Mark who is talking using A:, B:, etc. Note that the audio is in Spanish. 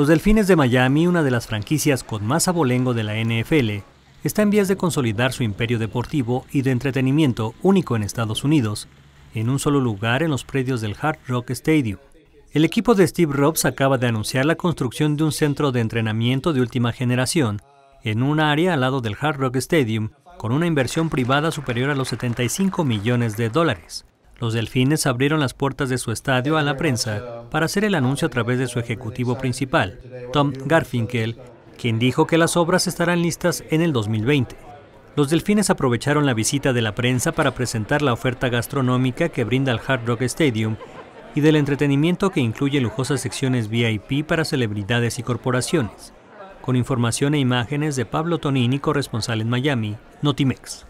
A: Los Delfines de Miami, una de las franquicias con más abolengo de la NFL, está en vías de consolidar su imperio deportivo y de entretenimiento único en Estados Unidos, en un solo lugar en los predios del Hard Rock Stadium. El equipo de Steve Robbs acaba de anunciar la construcción de un centro de entrenamiento de última generación en un área al lado del Hard Rock Stadium con una inversión privada superior a los 75 millones de dólares los Delfines abrieron las puertas de su estadio a la prensa para hacer el anuncio a través de su ejecutivo principal, Tom Garfinkel, quien dijo que las obras estarán listas en el 2020. Los Delfines aprovecharon la visita de la prensa para presentar la oferta gastronómica que brinda el Hard Rock Stadium y del entretenimiento que incluye lujosas secciones VIP para celebridades y corporaciones. Con información e imágenes de Pablo Tonini, corresponsal en Miami, Notimex.